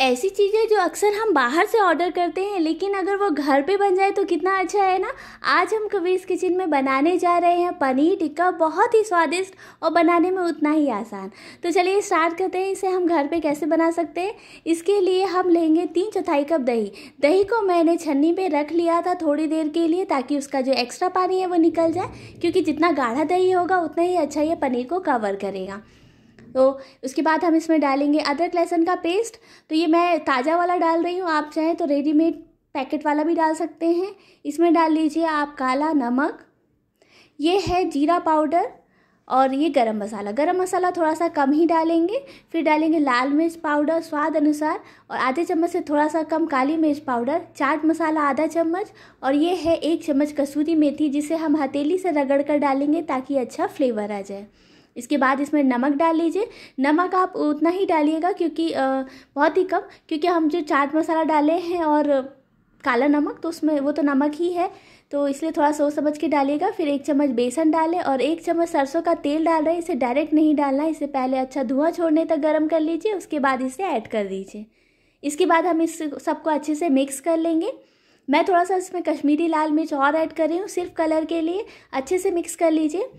ऐसी चीज़ें जो अक्सर हम बाहर से ऑर्डर करते हैं लेकिन अगर वो घर पे बन जाए तो कितना अच्छा है ना आज हम कबीर किचन में बनाने जा रहे हैं पनीर टिक्का बहुत ही स्वादिष्ट और बनाने में उतना ही आसान तो चलिए स्टार्ट करते हैं इसे हम घर पे कैसे बना सकते हैं इसके लिए हम लेंगे तीन चौथाई कप दही दही को मैंने छन्नी पर रख लिया था थोड़ी देर के लिए ताकि उसका जो एक्स्ट्रा पानी है वो निकल जाए क्योंकि जितना गाढ़ा दही होगा उतना ही अच्छा ये पनीर को कवर करेगा तो उसके बाद हम इसमें डालेंगे अदरक लहसुन का पेस्ट तो ये मैं ताज़ा वाला डाल रही हूँ आप चाहें तो रेडीमेड पैकेट वाला भी डाल सकते हैं इसमें डाल लीजिए आप काला नमक ये है जीरा पाउडर और ये गरम मसाला गरम मसाला थोड़ा सा कम ही डालेंगे फिर डालेंगे लाल मिर्च पाउडर स्वाद अनुसार और आधे चम्मच से थोड़ा सा कम काली मिर्च पाउडर चाट मसाला आधा चम्मच और ये है एक चम्मच कसूरी मेथी जिसे हम हथेली से रगड़ कर डालेंगे ताकि अच्छा फ्लेवर आ जाए इसके बाद इसमें नमक डाल लीजिए नमक आप उतना ही डालिएगा क्योंकि बहुत ही कम क्योंकि हम जो चाट मसाला डाले हैं और काला नमक तो उसमें वो तो नमक ही है तो इसलिए थोड़ा सोच समझ के डालिएगा फिर एक चम्मच बेसन डालें और एक चम्मच सरसों का तेल डाल रहे हैं इसे डायरेक्ट नहीं डालना इसे पहले अच्छा धुआं छोड़ने तक गर्म कर लीजिए उसके बाद इसे ऐड कर दीजिए इसके बाद हम इस सबको अच्छे से मिक्स कर लेंगे मैं थोड़ा सा इसमें कश्मीरी लाल मिर्च और ऐड कर रही हूँ सिर्फ कलर के लिए अच्छे से मिक्स कर लीजिए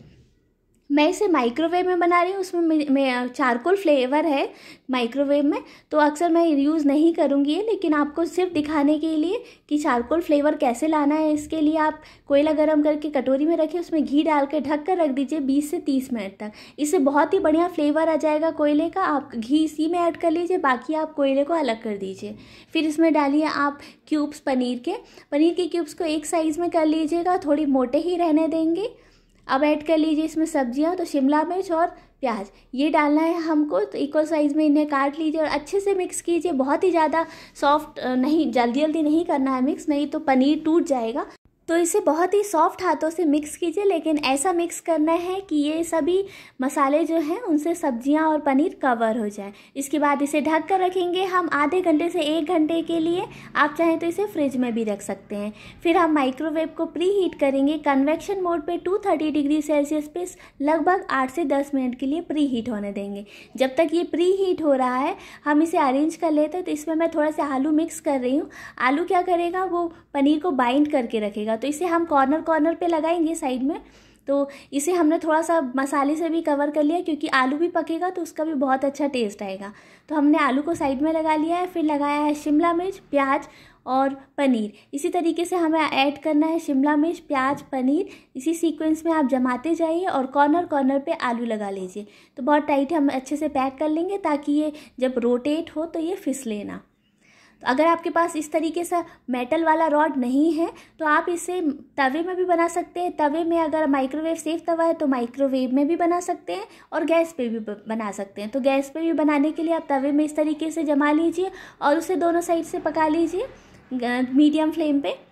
मैं इसे माइक्रोवेव में बना रही हूँ उसमें मैं चारकोल फ्लेवर है माइक्रोवेव में तो अक्सर मैं यूज़ नहीं करूँगी ये लेकिन आपको सिर्फ दिखाने के लिए कि चारकोल फ्लेवर कैसे लाना है इसके लिए आप कोयला गर्म करके कटोरी में रखें उसमें घी डाल के ढक कर रख दीजिए बीस से तीस मिनट तक इससे बहुत ही बढ़िया फ्लेवर आ जाएगा कोयले का आप घी इसी में ऐड कर लीजिए बाकी आप कोयले को अलग कर दीजिए फिर इसमें डालिए आप क्यूब्स पनीर के पनीर के क्यूब्स को एक साइज़ में कर लीजिएगा थोड़ी मोटे ही रहने देंगे अब ऐड कर लीजिए इसमें सब्जियाँ तो शिमला मिर्च और प्याज ये डालना है हमको तो इक्वल साइज़ में इन्हें काट लीजिए और अच्छे से मिक्स कीजिए बहुत ही ज़्यादा सॉफ्ट नहीं जल्दी जल्दी नहीं करना है मिक्स नहीं तो पनीर टूट जाएगा तो इसे बहुत ही सॉफ्ट हाथों से मिक्स कीजिए लेकिन ऐसा मिक्स करना है कि ये सभी मसाले जो हैं उनसे सब्जियां और पनीर कवर हो जाए इसके बाद इसे ढक कर रखेंगे हम आधे घंटे से एक घंटे के लिए आप चाहें तो इसे फ्रिज में भी रख सकते हैं फिर हम माइक्रोवेव को प्री हीट करेंगे कन्वेक्शन मोड पर टू डिग्री सेल्सियस पे लगभग आठ से दस मिनट के लिए प्री हीट होने देंगे जब तक ये प्री हीट हो रहा है हम इसे अरेंज कर लेते हैं तो इसमें मैं थोड़ा सा आलू मिक्स कर रही हूँ आलू क्या करेगा वो पनीर को बाइंड करके रखेगा तो इसे हम कॉर्नर कॉर्नर पे लगाएंगे साइड में तो इसे हमने थोड़ा सा मसाले से भी कवर कर लिया क्योंकि आलू भी पकेगा तो उसका भी बहुत अच्छा टेस्ट आएगा तो हमने आलू को साइड में लगा लिया है फिर लगाया है शिमला मिर्च प्याज और पनीर इसी तरीके से हमें ऐड करना है शिमला मिर्च प्याज पनीर इसी सीक्वेंस में आप जमाते जाइए और कॉर्नर कॉर्नर पे आलू लगा लीजिए तो बहुत टाइट हम अच्छे से पैक कर लेंगे ताकि ये जब रोटेट हो तो ये फिसले ना तो अगर आपके पास इस तरीके से मेटल वाला रॉड नहीं है तो आप इसे तवे में भी बना सकते हैं तवे में अगर माइक्रोवेव सेफ तवा है तो माइक्रोवेव में भी बना सकते हैं और गैस पे भी बना सकते हैं तो गैस पे भी बनाने के लिए आप तवे में इस तरीके से जमा लीजिए और उसे दोनों साइड से पका लीजिए मीडियम फ्लेम पर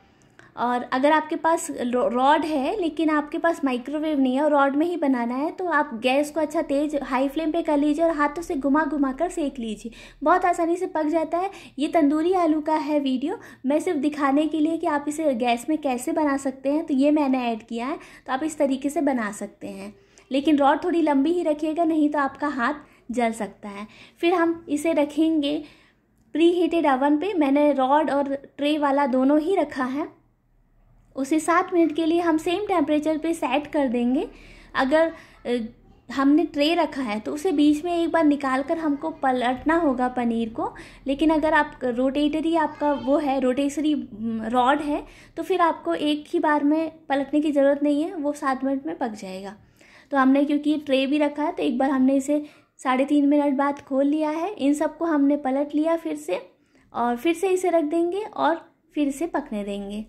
और अगर आपके पास रॉड है लेकिन आपके पास माइक्रोवेव नहीं है और रॉड में ही बनाना है तो आप गैस को अच्छा तेज हाई फ्लेम पे कर लीजिए और हाथों से घुमा घुमा कर सेक लीजिए बहुत आसानी से पक जाता है ये तंदूरी आलू का है वीडियो मैं सिर्फ दिखाने के लिए कि आप इसे गैस में कैसे बना सकते हैं तो ये मैंने ऐड किया है तो आप इस तरीके से बना सकते हैं लेकिन रॉड थोड़ी लंबी ही रखिएगा नहीं तो आपका हाथ जल सकता है फिर हम इसे रखेंगे प्री हीटेड ओवन पे मैंने रॉड और ट्रे वाला दोनों ही रखा है उसे सात मिनट के लिए हम सेम टेम्परेचर पे सेट कर देंगे अगर हमने ट्रे रखा है तो उसे बीच में एक बार निकाल कर हमको पलटना होगा पनीर को लेकिन अगर आप रोटेटरी आपका वो है रोटेसरी रॉड है तो फिर आपको एक ही बार में पलटने की ज़रूरत नहीं है वो सात मिनट में पक जाएगा तो हमने क्योंकि ट्रे भी रखा है तो एक बार हमने इसे साढ़े तीन मिनट बाद खोल लिया है इन सबको हमने पलट लिया फिर से और फिर से इसे रख देंगे और फिर इसे पकने देंगे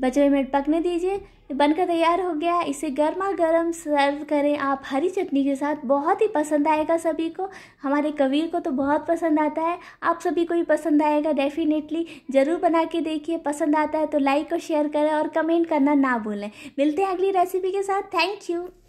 बचे हुए मिनट पकने दीजिए बनकर तैयार हो गया इसे गर्मा गर्म सर्व करें आप हरी चटनी के साथ बहुत ही पसंद आएगा सभी को हमारे कबीर को तो बहुत पसंद आता है आप सभी को भी पसंद आएगा डेफिनेटली ज़रूर बना के देखिए पसंद आता है तो लाइक और शेयर करें और कमेंट करना ना भूलें मिलते हैं अगली रेसिपी के साथ थैंक यू